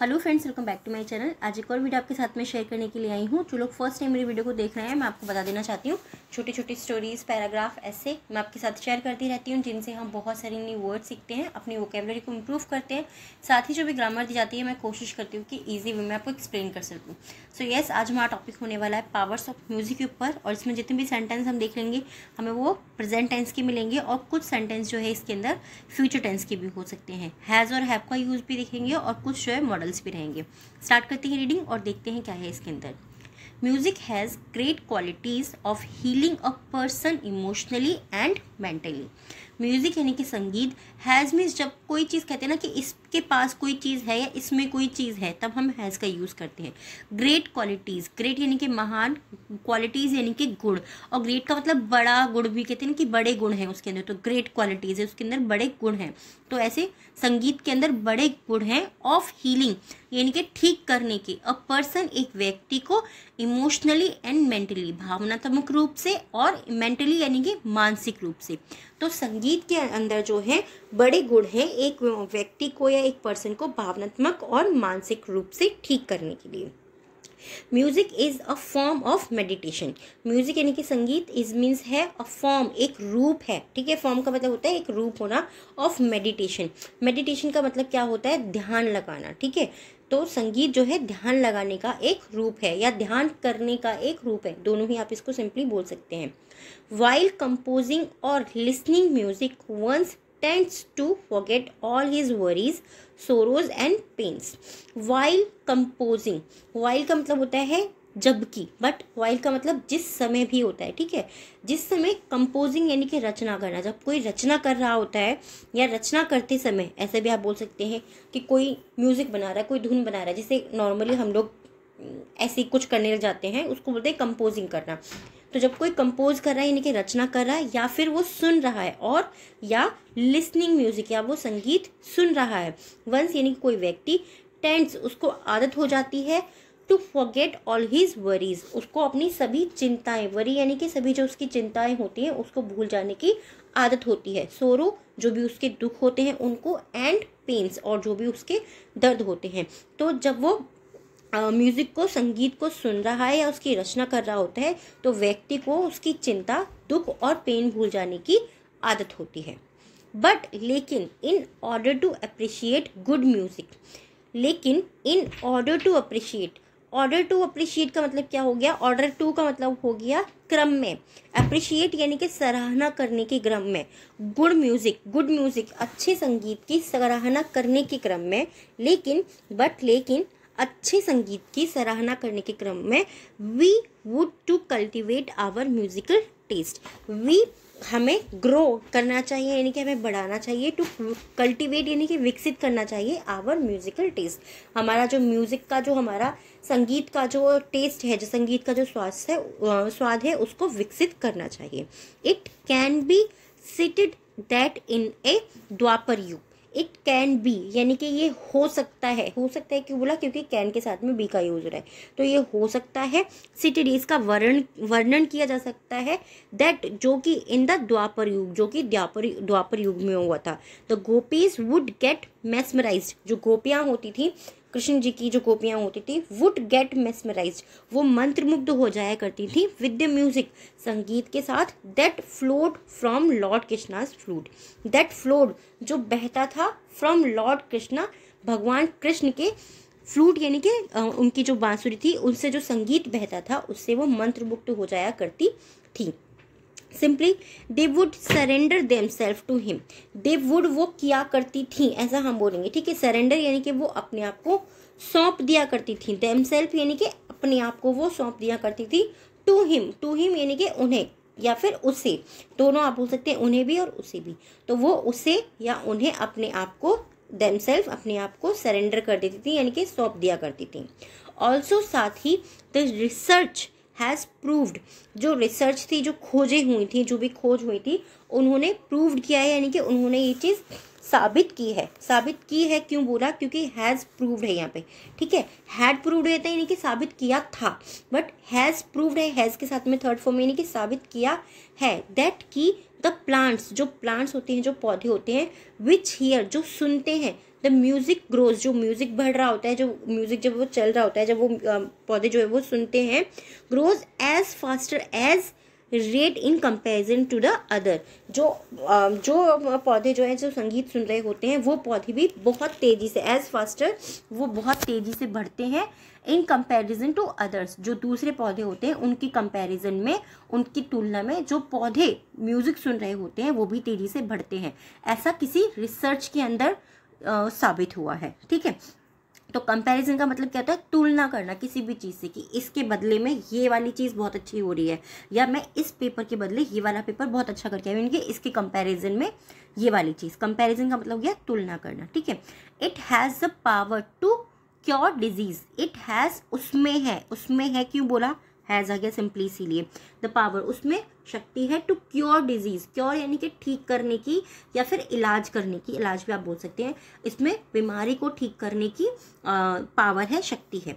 hello friends welcome back to my channel आज एक और वीडियो आपके साथ में शेयर करने के लिए आई हूँ जो लोग फर्स्ट टाइम मेरी वीडियो को देख रहे हैं मैं आपको बता देना चाहती हूँ छोटी छोटी स्टोरीज़ पैराग्राफ ऐसे मैं आपके साथ शेयर करती रहती हूँ जिनसे हम बहुत सारी न्यू वर्ड सीखते हैं अपनी वोकेबलरी को इम्प्रूव करते हैं साथ ही जो भी ग्रामर दी जाती है मैं कोशिश करती हूँ कि ईजी वे में आपको एक्सप्लेन कर सकूँ सो येस आज हमारा टॉपिक होने वाला है पावर्स ऑफ म्यूज़िक के ऊपर और इसमें जितने भी सेंटेंस हम देख लेंगे हमें वो प्रेजेंट टेंस के मिलेंगे और कुछ सेंटेंस जो है इसके अंदर फ्यूचर टेंस के भी हो सकते हैं हैज़ और हैप का यूज़ भी देखेंगे और कुछ जो है मॉडल्स भी रहेंगे स्टार्ट करते हैं रीडिंग और देखते हैं क्या है इसके अंदर music has great qualities of healing a person emotionally and mentally music यानी कि संगीत हैज़ मीन्स जब कोई चीज़ कहते हैं ना कि इसके पास कोई चीज़ है या इसमें कोई चीज़ है तब हम हैज़ का यूज़ करते हैं ग्रेट क्वालिटीज़ ग्रेट यानी कि महान क्वालिटीज़ यानी कि गुण और ग्रेट का मतलब बड़ा गुण भी कहते हैं ना कि बड़े गुण हैं उसके अंदर तो ग्रेट क्वालिटीज़ है उसके अंदर बड़े गुण हैं तो ऐसे संगीत के अंदर बड़े गुण हैं ऑफ हीलिंग यानी कि ठीक करने के अ पर्सन एक व्यक्ति को इमोशनली एंड मेंटली भावनात्मक रूप से और मेंटली यानी कि मानसिक रूप से तो संगीत संगीत के अंदर जो है बड़े गुण हैं एक व्यक्ति को या एक पर्सन को भावनात्मक और मानसिक रूप से ठीक करने के लिए music is a form of meditation music यानी कि संगीत इज मीन्स है अ फॉर्म एक रूप है ठीक है फॉर्म का मतलब होता है एक रूप होना ऑफ मेडिटेशन मेडिटेशन का मतलब क्या होता है ध्यान लगाना ठीक है तो संगीत जो है ध्यान लगाने का एक रूप है या ध्यान करने का एक रूप है दोनों ही आप इसको सिंपली बोल सकते हैं वाइल कंपोजिंग और listening music once tends to forget all his worries sorrows and pains while composing while का मतलब होता है जबकि बट वाइल का मतलब जिस समय भी होता है ठीक है जिस समय कंपोजिंग यानी कि रचना करना जब कोई रचना कर रहा होता है या रचना करते समय ऐसे भी आप बोल सकते हैं कि कोई म्यूज़िक बना रहा है कोई धुन बना रहा है जिसे नॉर्मली हम लोग हम्म, ऐसे कुछ करने जाते हैं उसको बोलते हैं कंपोजिंग करना तो जब कोई कंपोज कर रहा है यानी कि रचना कर रहा है या फिर वो सुन रहा है और या लिसनिंग म्यूजिक या वो संगीत सुन रहा है वंस यानी कि कोई व्यक्ति टेंस उसको आदत हो जाती है to forget all his worries उसको अपनी सभी चिंताएं वरी यानी कि सभी जो उसकी चिंताएं होती हैं उसको भूल जाने की आदत होती है सोरो जो भी उसके दुख होते हैं उनको एंड पेन्स और जो भी उसके दर्द होते हैं तो जब वो म्यूज़िक को संगीत को सुन रहा है या उसकी रचना कर रहा होता है तो व्यक्ति को उसकी चिंता दुख और पेन भूल जाने की आदत होती है बट लेकिन in order to appreciate good music लेकिन in order to appreciate order to appreciate का मतलब क्या हो गया ऑर्डर टू का मतलब हो गया क्रम में अप्रिशिएट यानी कि सराहना करने के क्रम में गुड म्यूज़िक गुड म्यूज़िक अच्छे संगीत की सराहना करने के क्रम में लेकिन बट लेकिन अच्छे संगीत की सराहना करने के क्रम में we would to cultivate our musical taste we हमें ग्रो करना चाहिए यानी कि हमें बढ़ाना चाहिए टू कल्टिवेट यानी कि विकसित करना चाहिए आवर म्यूज़िकल टेस्ट हमारा जो म्यूज़िक का जो हमारा संगीत का जो टेस्ट है जो संगीत का जो स्वास्थ्य है स्वाद है उसको विकसित करना चाहिए it can be cited that in a Dwapar Yuga it can B यानी कि ये हो सकता है हो सकता है क्यों बोला क्योंकि कैन के साथ में बी का यूज रहा है तो ये हो सकता है सिटी डी इसका वर्णन वर्णन किया जा सकता है दैट जो कि इन द द्वापर युग जो कि द्वापर द्वापर युग में हुआ था the gopis would get mesmerise जो गोपियाँ होती थी कृष्ण जी की जो गोपियाँ होती थी वुड गेट मेस्मराइज वो मंत्रमुग्ध हो जाया करती थी विद द म्यूजिक संगीत के साथ that flowed from Lord Krishna's flute that flowed जो बहता था फ्रॉम लॉर्ड कृष्णा भगवान कृष्ण के फ्लूट यानी कि उनकी जो बांसुरी थी उनसे जो संगीत बहता था उससे वो मंत्रमुग्ध हो जाया करती थी simply they would surrender them self to him they would वो किया करती थी ऐसा हम बोलेंगे ठीक है सरेंडर यानी कि वो अपने आप को सौंप दिया करती थी देम सेल्फ यानी कि अपने आप को वो सौंप दिया करती थी टू हिम टू हिम यानी कि उन्हें या फिर उसे दोनों आप बोल सकते हैं उन्हें भी और उसे भी तो वो उसे या उन्हें अपने आप को देम सेल्फ अपने आप को सरेंडर कर देती थी यानी कि सौंप दिया करती थी ऑल्सो साथ ही द रिसर्च हैज़ प्रूव्ड जो रिसर्च थी जो खोजें हुई थी जो भी खोज हुई थी उन्होंने प्रूव्ड किया है यानी कि उन्होंने ये चीज़ साबित की है साबित की है क्यों बोला क्योंकि हैज़ प्रूव्ड है यहाँ पे ठीक है हैड प्रूव्ड होता है तो यानी कि साबित किया था बट हैज़ प्रूव्ड है हैज़ के साथ में थर्ड फॉर्म यानी कि साबित किया है दैट की द प्लांट्स जो प्लांट्स होते हैं जो पौधे होते हैं विच हीयर जो सुनते हैं द म्यूज़िक ग्रोज जो म्यूज़िक बढ़ रहा होता है जो म्यूज़िक जब वो चल रहा होता है जब वो पौधे जो है वो सुनते हैं grows as faster as rate in comparison to the other जो जो पौधे जो है जो संगीत सुन रहे होते हैं वो पौधे भी बहुत तेज़ी से एज फास्टर वो बहुत तेज़ी से बढ़ते हैं इन कंपेरिजन टू अदर्स जो दूसरे पौधे होते हैं उनकी कंपेरिजन में उनकी तुलना में जो पौधे म्यूज़िक सुन रहे होते हैं वो भी तेज़ी से बढ़ते हैं ऐसा किसी रिसर्च के अंदर आ, साबित हुआ है ठीक है तो कंपैरिजन का मतलब क्या होता है तुलना करना किसी भी चीज़ से कि इसके बदले में ये वाली चीज़ बहुत अच्छी हो रही है या मैं इस पेपर के बदले ये वाला पेपर बहुत अच्छा करके आई मीन इसके कंपैरिजन में ये वाली चीज़ कंपैरिजन का मतलब गया तुलना करना ठीक है it has the power to cure disease it has उसमें है उसमें है क्यों बोला हैज़ आ गया सिंपली इसीलिए द पावर उसमें शक्ति है टू क्योर डिजीज़ क्योर यानी कि ठीक करने की या फिर इलाज करने की इलाज भी आप बोल सकते हैं इसमें बीमारी को ठीक करने की आ, पावर है शक्ति है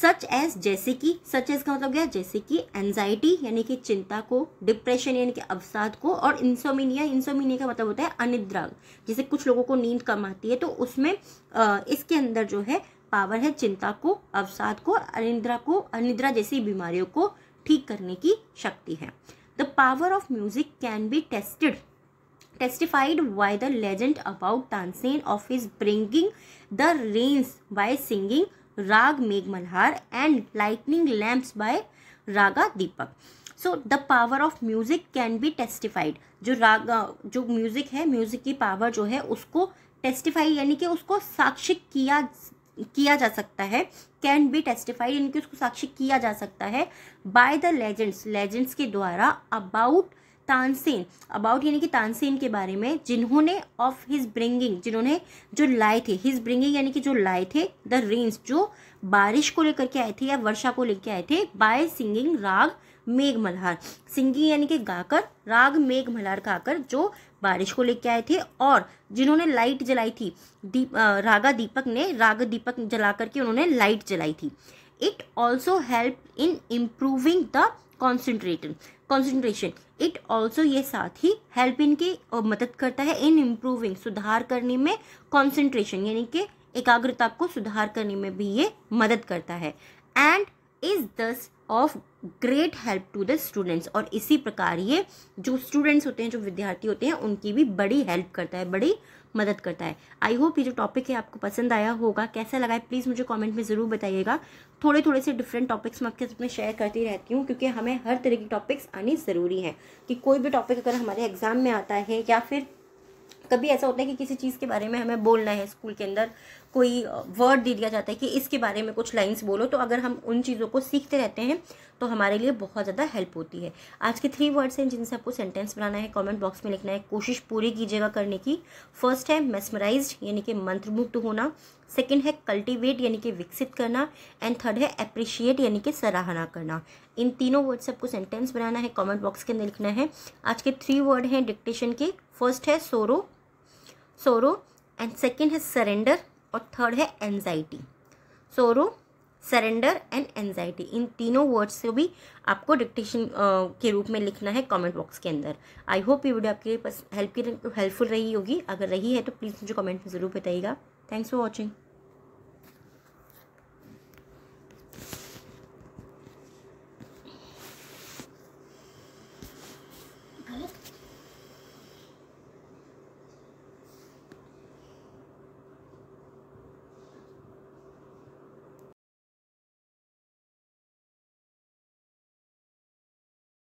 सच एज जैसे कि सच एज का मतलब क्या जैसे कि एनजाइटी यानी कि चिंता को डिप्रेशन यानी कि अवसाद को और इंसोमिनिया इंसोमिनिया का मतलब होता है अनिद्रा जैसे कुछ लोगों को नींद कम आती है तो उसमें इसके अंदर जो है पावर है चिंता को अवसाद को अनिद्रा को अनिद्रा जैसी बीमारियों को ठीक करने की शक्ति है the power of music can be tested testified testified the legend about Tansen of of bringing the rains by singing raag Megh Malhar and lighting lamps by raga Deepak so the power of music can be testified जो राग जो music है music की power जो है उसको testify यानी कि उसको साक्षिक किया किया जा सकता है कैन बी टेस्टिफाइड इनके उसको साक्षी किया जा सकता है बाय द लेजेंड्स लेजेंड्स के द्वारा अबाउट तानसेन अबाउट यानी कि तानसेन के बारे में जिन्होंने ऑफ हिज ब्रिंगिंग जिन्होंने जो लाए थे हिज ब्रिंगिंग यानी कि जो लाए थे द रेन्स जो बारिश को लेकर के आए थे या वर्षा को लेकर आए थे bye singing raag Megh Malhar singing यानी कि गाकर राग मेघ मल्हार गाकर जो बारिश को लेके आए थे और जिन्होंने लाइट जलाई थी दीप रागा दीपक ने राग दीपक जला करके उन्होंने लाइट जलाई थी it also help in improving the concentration concentration it also ये साथ ही हेल्प इनकी मदद करता है इन इम्प्रूविंग सुधार करने में कॉन्सेंट्रेशन यानी कि एकाग्रता को सुधार करने में भी ये मदद करता है and is thus of great help to the students और इसी प्रकार ये जो स्टूडेंट्स होते हैं जो विद्यार्थी होते हैं उनकी भी बड़ी हेल्प करता है बड़ी मदद करता है आई होप ये जो टॉपिक है आपको पसंद आया होगा कैसा लगा है प्लीज़ मुझे कमेंट में ज़रूर बताइएगा थोड़े थोड़े से डिफरेंट टॉपिक्स मैं आपके साथ में शेयर करती रहती हूँ क्योंकि हमें हर तरह की टॉपिक्स आनी ज़रूरी है कि कोई भी टॉपिक अगर हमारे एग्ज़ाम में आता है या फिर कभी ऐसा होता है कि किसी चीज़ के बारे में हमें बोलना है स्कूल के अंदर कोई वर्ड दे दिया जाता है कि इसके बारे में कुछ लाइंस बोलो तो अगर हम उन चीज़ों को सीखते रहते हैं तो हमारे लिए बहुत ज़्यादा हेल्प होती है आज के थ्री वर्ड्स हैं जिनसे आपको सेंटेंस बनाना है कमेंट बॉक्स में लिखना है कोशिश पूरी कीजिएगा करने की फर्स्ट है मेसमराइज यानी कि मंत्रमुग्ध होना सेकेंड है कल्टिवेट यानी कि विकसित करना एंड थर्ड है अप्रिशिएट यानी कि सराहना करना इन तीनों वर्ड से आपको सेंटेंस बनाना है कॉमेंट बॉक्स के अंदर लिखना है आज के थ्री वर्ड हैं डिक्टेशन के फर्स्ट है सोरो सोरो एंड सेकेंड है सरेंडर और थर्ड है anxiety sorrow surrender and anxiety इन तीनों वर्ड्स से भी आपको डिक्टेशन के रूप में लिखना है कमेंट बॉक्स के अंदर आई होप ये वीडियो आपके पास हेल्प की हेल्पफुल रही होगी अगर रही है तो प्लीज़ मुझे कमेंट में ज़रूर बताइएगा थैंक्स फॉर वॉचिंग